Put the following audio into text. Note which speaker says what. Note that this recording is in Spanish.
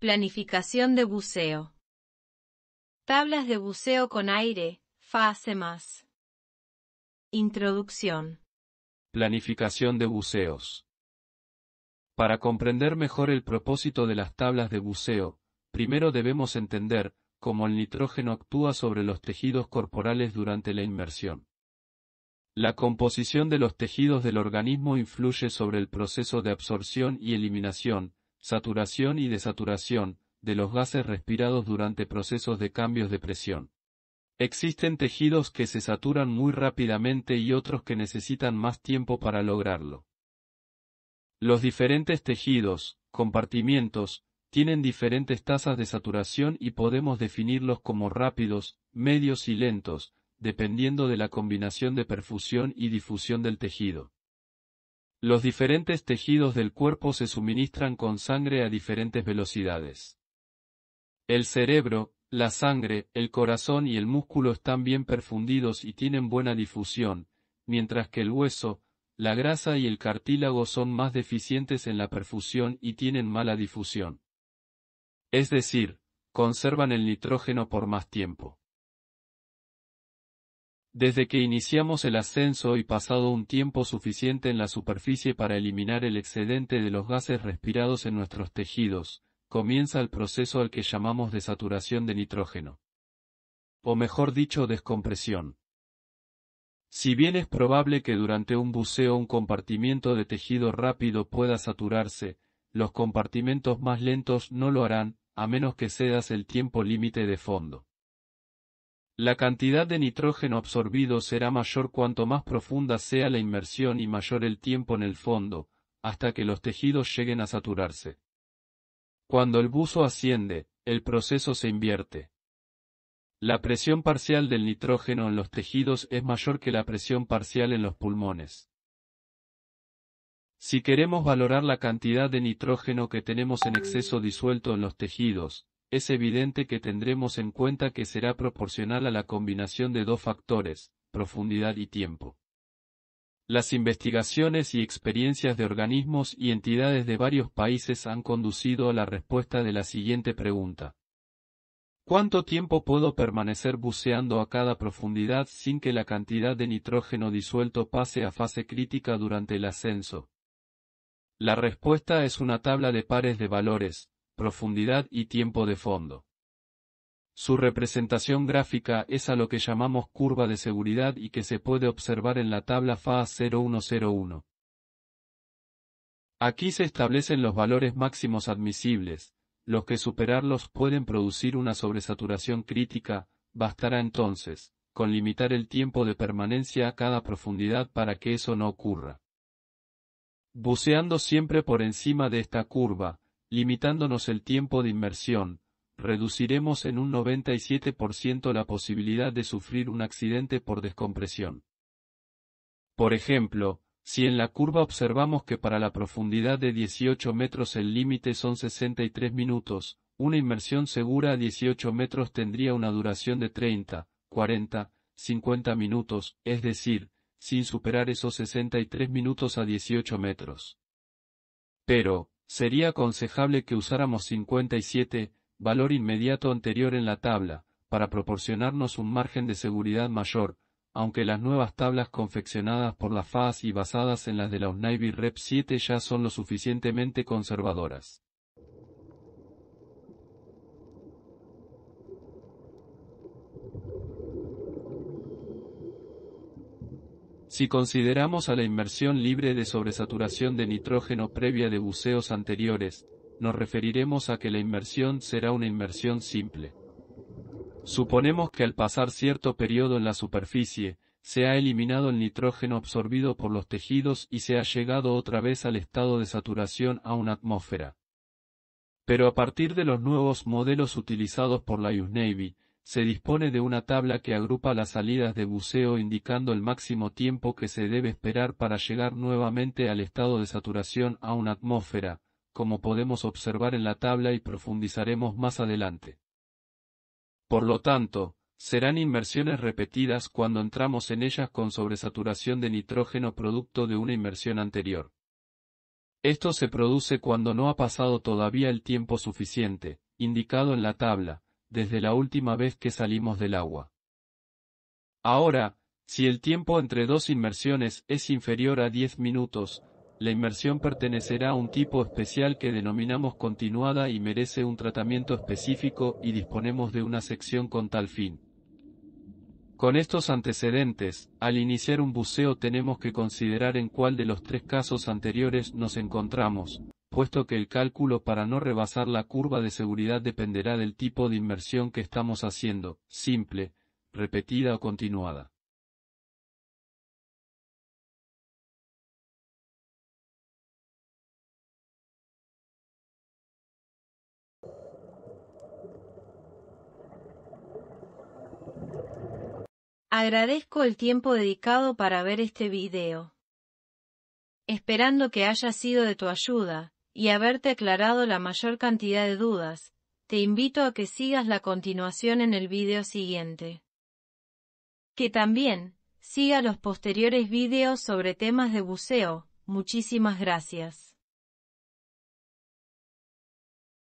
Speaker 1: Planificación de buceo. Tablas de buceo con aire, fase más. Introducción. Planificación de buceos. Para comprender mejor el propósito de las tablas de buceo, primero debemos entender cómo el nitrógeno actúa sobre los tejidos corporales durante la inmersión. La composición de los tejidos del organismo influye sobre el proceso de absorción y eliminación, saturación y desaturación, de los gases respirados durante procesos de cambios de presión. Existen tejidos que se saturan muy rápidamente y otros que necesitan más tiempo para lograrlo. Los diferentes tejidos, compartimientos, tienen diferentes tasas de saturación y podemos definirlos como rápidos, medios y lentos, dependiendo de la combinación de perfusión y difusión del tejido. Los diferentes tejidos del cuerpo se suministran con sangre a diferentes velocidades. El cerebro, la sangre, el corazón y el músculo están bien perfundidos y tienen buena difusión, mientras que el hueso, la grasa y el cartílago son más deficientes en la perfusión y tienen mala difusión. Es decir, conservan el nitrógeno por más tiempo. Desde que iniciamos el ascenso y pasado un tiempo suficiente en la superficie para eliminar el excedente de los gases respirados en nuestros tejidos, comienza el proceso al que llamamos desaturación de nitrógeno. O mejor dicho, descompresión. Si bien es probable que durante un buceo un compartimiento de tejido rápido pueda saturarse, los compartimentos más lentos no lo harán, a menos que cedas el tiempo límite de fondo. La cantidad de nitrógeno absorbido será mayor cuanto más profunda sea la inmersión y mayor el tiempo en el fondo, hasta que los tejidos lleguen a saturarse. Cuando el buzo asciende, el proceso se invierte. La presión parcial del nitrógeno en los tejidos es mayor que la presión parcial en los pulmones. Si queremos valorar la cantidad de nitrógeno que tenemos en exceso disuelto en los tejidos, es evidente que tendremos en cuenta que será proporcional a la combinación de dos factores, profundidad y tiempo. Las investigaciones y experiencias de organismos y entidades de varios países han conducido a la respuesta de la siguiente pregunta. ¿Cuánto tiempo puedo permanecer buceando a cada profundidad sin que la cantidad de nitrógeno disuelto pase a fase crítica durante el ascenso? La respuesta es una tabla de pares de valores, profundidad y tiempo de fondo. Su representación gráfica es a lo que llamamos curva de seguridad y que se puede observar en la tabla FA 0101. Aquí se establecen los valores máximos admisibles, los que superarlos pueden producir una sobresaturación crítica, bastará entonces, con limitar el tiempo de permanencia a cada profundidad para que eso no ocurra. Buceando siempre por encima de esta curva, limitándonos el tiempo de inmersión, reduciremos en un 97% la posibilidad de sufrir un accidente por descompresión. Por ejemplo, si en la curva observamos que para la profundidad de 18 metros el límite son 63 minutos, una inmersión segura a 18 metros tendría una duración de 30, 40, 50 minutos, es decir, sin superar esos 63 minutos a 18 metros. Pero, Sería aconsejable que usáramos 57, valor inmediato anterior en la tabla, para proporcionarnos un margen de seguridad mayor, aunque las nuevas tablas confeccionadas por la FAS y basadas en las de la Navy Rep 7 ya son lo suficientemente conservadoras. Si consideramos a la inmersión libre de sobresaturación de nitrógeno previa de buceos anteriores, nos referiremos a que la inmersión será una inmersión simple. Suponemos que al pasar cierto periodo en la superficie, se ha eliminado el nitrógeno absorbido por los tejidos y se ha llegado otra vez al estado de saturación a una atmósfera. Pero a partir de los nuevos modelos utilizados por la US Navy, se dispone de una tabla que agrupa las salidas de buceo indicando el máximo tiempo que se debe esperar para llegar nuevamente al estado de saturación a una atmósfera, como podemos observar en la tabla y profundizaremos más adelante. Por lo tanto, serán inmersiones repetidas cuando entramos en ellas con sobresaturación de nitrógeno producto de una inmersión anterior. Esto se produce cuando no ha pasado todavía el tiempo suficiente, indicado en la tabla, desde la última vez que salimos del agua. Ahora, si el tiempo entre dos inmersiones es inferior a 10 minutos, la inmersión pertenecerá a un tipo especial que denominamos continuada y merece un tratamiento específico y disponemos de una sección con tal fin. Con estos antecedentes, al iniciar un buceo tenemos que considerar en cuál de los tres casos anteriores nos encontramos, puesto que el cálculo para no rebasar la curva de seguridad dependerá del tipo de inmersión que estamos haciendo, simple, repetida o continuada. Agradezco el tiempo dedicado para ver este video. Esperando que haya sido de tu ayuda, y haberte aclarado la mayor cantidad de dudas, te invito a que sigas la continuación en el vídeo siguiente. Que también, siga los posteriores vídeos sobre temas de buceo, muchísimas gracias.